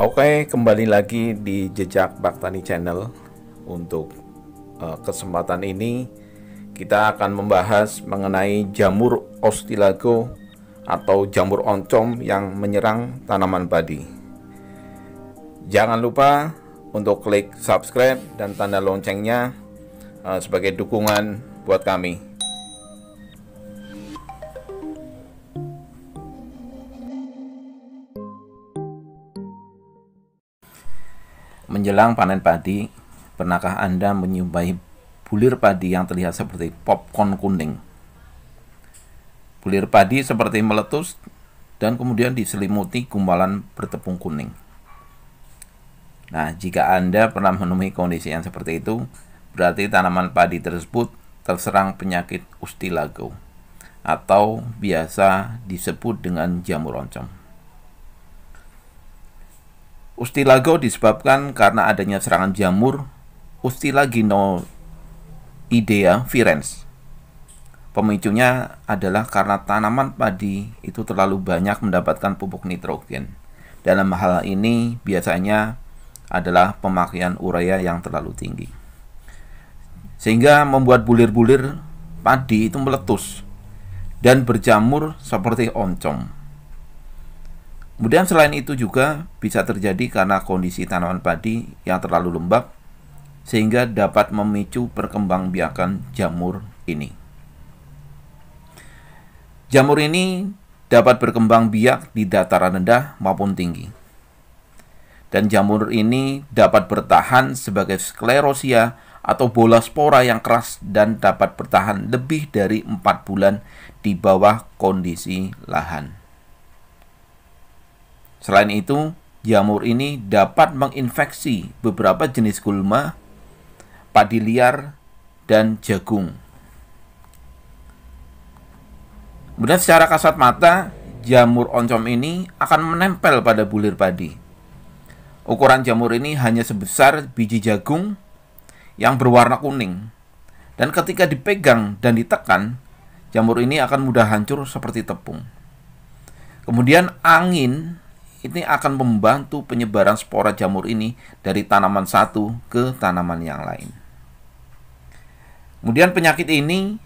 Oke, kembali lagi di Jejak Baktani Channel. Untuk uh, kesempatan ini kita akan membahas mengenai jamur ostilago atau jamur oncom yang menyerang tanaman padi. Jangan lupa untuk klik subscribe dan tanda loncengnya uh, sebagai dukungan buat kami. Menjelang panen padi, pernahkah Anda menyumbai bulir padi yang terlihat seperti popcorn kuning? Bulir padi seperti meletus dan kemudian diselimuti gumpalan bertepung kuning. Nah, jika Anda pernah menemui kondisi yang seperti itu, berarti tanaman padi tersebut terserang penyakit ustilago atau biasa disebut dengan jamur oncom. Ustilago disebabkan karena adanya serangan jamur idea virens. Pemicunya adalah karena tanaman padi itu terlalu banyak mendapatkan pupuk nitrogen. Dalam hal ini biasanya adalah pemakaian urea yang terlalu tinggi. Sehingga membuat bulir-bulir padi itu meletus dan berjamur seperti oncom. Kemudian selain itu juga bisa terjadi karena kondisi tanaman padi yang terlalu lembab sehingga dapat memicu perkembangbiakan jamur ini. Jamur ini dapat berkembang biak di dataran rendah maupun tinggi. Dan jamur ini dapat bertahan sebagai sklerosia atau bola spora yang keras dan dapat bertahan lebih dari 4 bulan di bawah kondisi lahan. Selain itu, jamur ini dapat menginfeksi beberapa jenis gulma, padi liar, dan jagung. Kemudian secara kasat mata, jamur oncom ini akan menempel pada bulir padi. Ukuran jamur ini hanya sebesar biji jagung yang berwarna kuning. Dan ketika dipegang dan ditekan, jamur ini akan mudah hancur seperti tepung. Kemudian angin ini akan membantu penyebaran spora jamur ini dari tanaman satu ke tanaman yang lain. Kemudian penyakit ini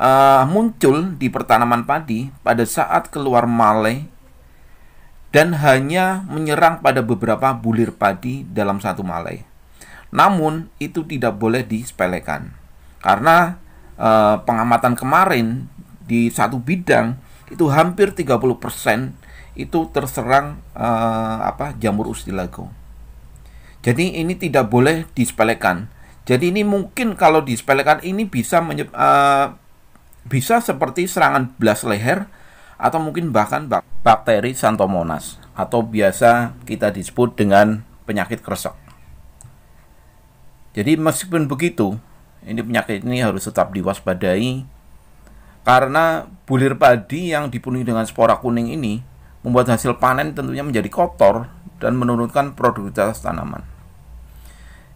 uh, muncul di pertanaman padi pada saat keluar malai dan hanya menyerang pada beberapa bulir padi dalam satu malai. Namun itu tidak boleh disepelekan karena uh, pengamatan kemarin di satu bidang itu hampir 30% itu terserang uh, apa jamur ustilago. Jadi ini tidak boleh disepelekan. Jadi ini mungkin kalau disepelekan ini bisa uh, bisa seperti serangan belas leher atau mungkin bahkan bak bakteri Santomonas atau biasa kita disebut dengan penyakit kresek. Jadi meskipun begitu, ini penyakit ini harus tetap diwaspadai karena bulir padi yang dipenuhi dengan spora kuning ini membuat hasil panen tentunya menjadi kotor dan menurunkan produktivitas tanaman.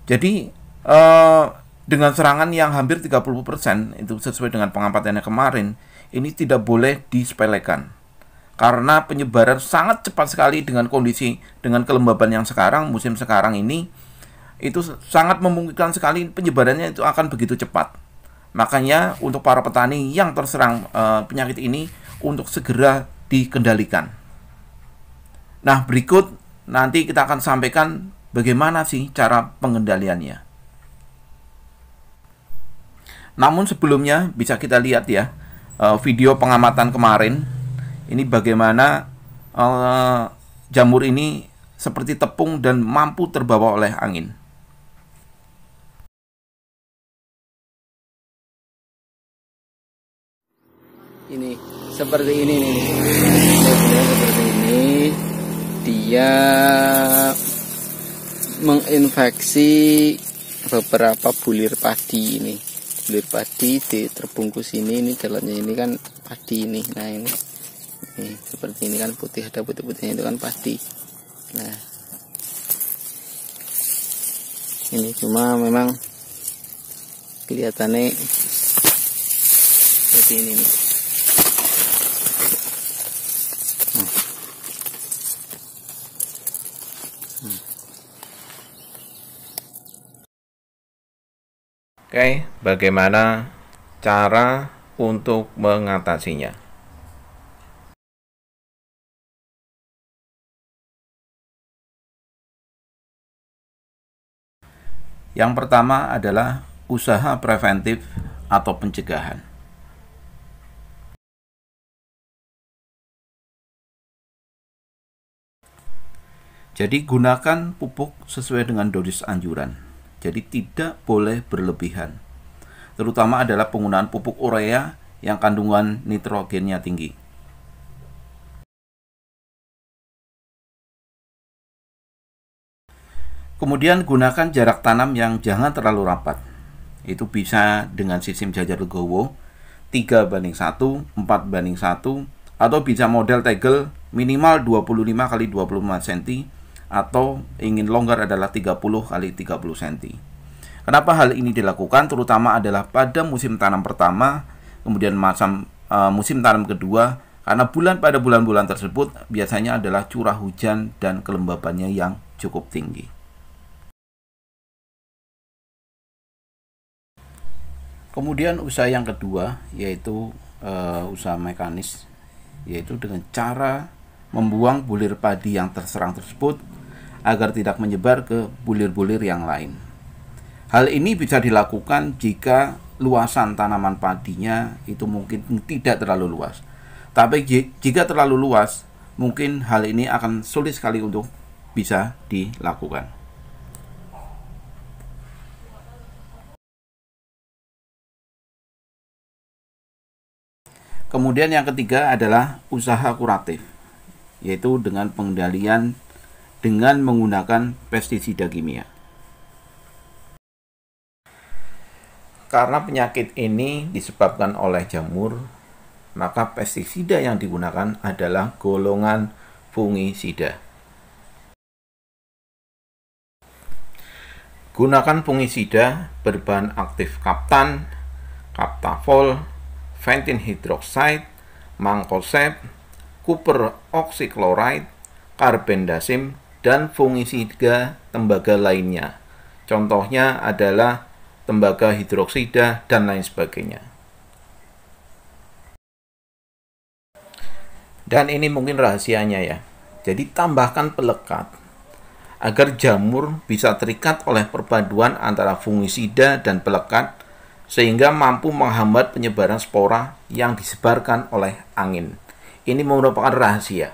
Jadi eh, dengan serangan yang hampir 30% itu sesuai dengan pengamatannya kemarin, ini tidak boleh disepelekan. Karena penyebaran sangat cepat sekali dengan kondisi dengan kelembaban yang sekarang, musim sekarang ini itu sangat memungkinkan sekali penyebarannya itu akan begitu cepat. Makanya untuk para petani yang terserang eh, penyakit ini untuk segera dikendalikan. Nah, berikut nanti kita akan sampaikan bagaimana sih cara pengendaliannya. Namun sebelumnya bisa kita lihat ya eh, video pengamatan kemarin. Ini bagaimana eh, jamur ini seperti tepung dan mampu terbawa oleh angin. Ini seperti ini nih dia menginfeksi beberapa bulir padi ini bulir padi di terbungkus ini ini dalamnya ini kan padi ini nah ini ini seperti ini kan putih ada putih-putihnya itu kan padi nah ini cuma memang kelihatannya seperti ini nih Oke, bagaimana cara untuk mengatasinya? Yang pertama adalah usaha preventif atau pencegahan. Jadi gunakan pupuk sesuai dengan dosis anjuran. Jadi tidak boleh berlebihan. Terutama adalah penggunaan pupuk urea yang kandungan nitrogennya tinggi. Kemudian gunakan jarak tanam yang jangan terlalu rapat. Itu bisa dengan sistem jajar legowo 3 banding 1, 4 banding 1, atau bisa model tegel minimal 25 kali 25 cm atau ingin longgar adalah 30 kali 30 cm. Kenapa hal ini dilakukan? Terutama adalah pada musim tanam pertama, kemudian masam, e, eh, musim tanam kedua, karena bulan pada bulan-bulan tersebut biasanya adalah curah hujan dan kelembabannya yang cukup tinggi. Kemudian usaha yang kedua yaitu e, usaha mekanis, yaitu dengan cara membuang bulir padi yang terserang tersebut agar tidak menyebar ke bulir-bulir yang lain. Hal ini bisa dilakukan jika luasan tanaman padinya itu mungkin tidak terlalu luas. Tapi jika terlalu luas, mungkin hal ini akan sulit sekali untuk bisa dilakukan. Kemudian yang ketiga adalah usaha kuratif yaitu dengan pengendalian dengan menggunakan pestisida kimia. Karena penyakit ini disebabkan oleh jamur, maka pestisida yang digunakan adalah golongan fungisida. Gunakan fungisida berbahan aktif kaptan, kaptafol, fentin hidroksida, mangkosep, Cooper oxychloride, karbendasim, dan fungisida tembaga lainnya. Contohnya adalah tembaga hidroksida dan lain sebagainya. Dan ini mungkin rahasianya ya. Jadi tambahkan pelekat agar jamur bisa terikat oleh perpaduan antara fungisida dan pelekat sehingga mampu menghambat penyebaran spora yang disebarkan oleh angin. Ini merupakan rahasia.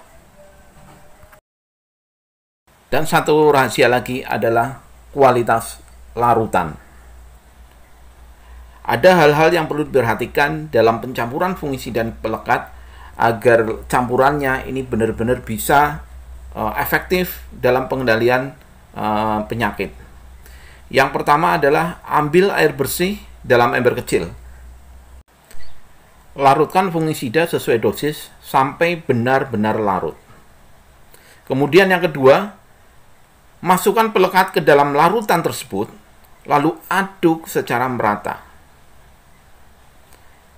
Dan satu rahasia lagi adalah kualitas larutan. Ada hal-hal yang perlu diperhatikan dalam pencampuran fungsi dan pelekat agar campurannya ini benar-benar bisa eh, efektif dalam pengendalian eh, penyakit. Yang pertama adalah ambil air bersih dalam ember kecil. Larutkan fungisida sesuai dosis sampai benar-benar larut. Kemudian yang kedua, masukkan pelekat ke dalam larutan tersebut, lalu aduk secara merata.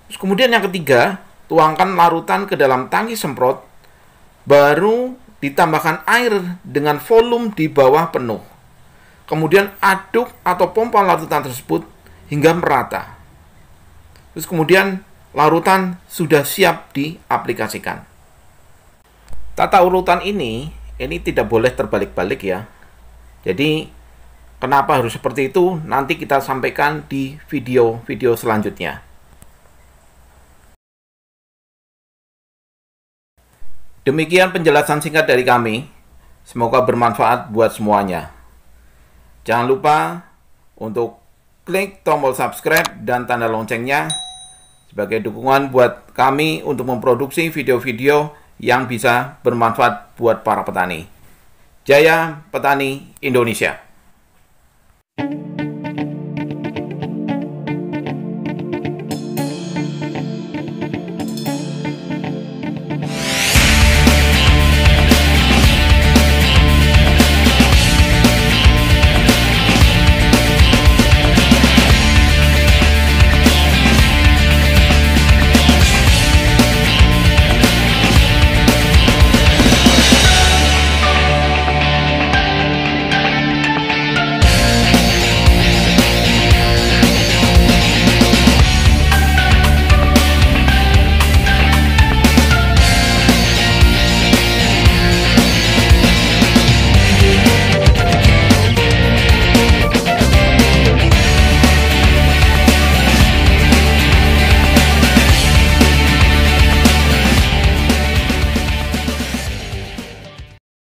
Terus kemudian yang ketiga, tuangkan larutan ke dalam tangki semprot, baru ditambahkan air dengan volume di bawah penuh. Kemudian aduk atau pompa larutan tersebut hingga merata. Terus kemudian larutan sudah siap diaplikasikan. Tata urutan ini, ini tidak boleh terbalik-balik ya. Jadi, kenapa harus seperti itu? Nanti kita sampaikan di video-video selanjutnya. Demikian penjelasan singkat dari kami. Semoga bermanfaat buat semuanya. Jangan lupa untuk klik tombol subscribe dan tanda loncengnya sebagai dukungan buat kami untuk memproduksi video-video yang bisa bermanfaat buat para petani. Jaya Petani Indonesia.